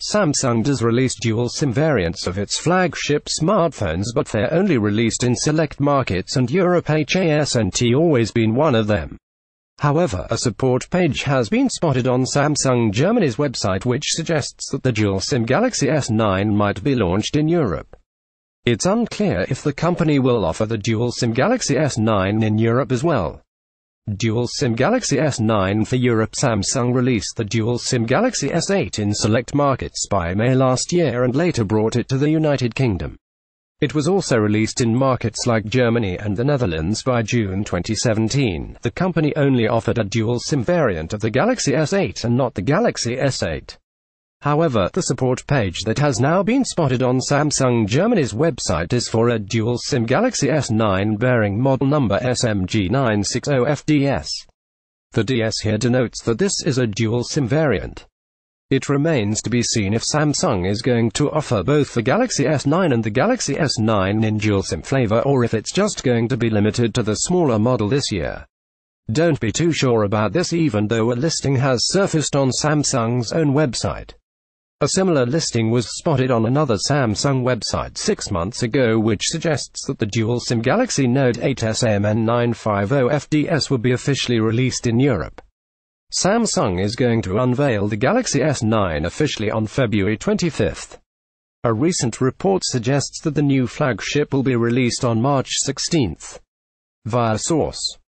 Samsung does release dual SIM variants of its flagship smartphones but they're only released in select markets and Europe HASNT always been one of them. However, a support page has been spotted on Samsung Germany's website which suggests that the dual SIM Galaxy S9 might be launched in Europe. It's unclear if the company will offer the dual SIM Galaxy S9 in Europe as well. Dual SIM Galaxy S9 for Europe Samsung released the dual SIM Galaxy S8 in select markets by May last year and later brought it to the United Kingdom. It was also released in markets like Germany and the Netherlands by June 2017. The company only offered a dual SIM variant of the Galaxy S8 and not the Galaxy S8. However, the support page that has now been spotted on Samsung Germany's website is for a dual SIM Galaxy S9 bearing model number SMG960FDS. The DS here denotes that this is a dual SIM variant. It remains to be seen if Samsung is going to offer both the Galaxy S9 and the Galaxy S9 in dual SIM flavor or if it's just going to be limited to the smaller model this year. Don't be too sure about this even though a listing has surfaced on Samsung's own website. A similar listing was spotted on another Samsung website six months ago which suggests that the dual-SIM Galaxy Note 8 SMN950FDS will be officially released in Europe. Samsung is going to unveil the Galaxy S9 officially on February 25th. A recent report suggests that the new flagship will be released on March 16th, Via source.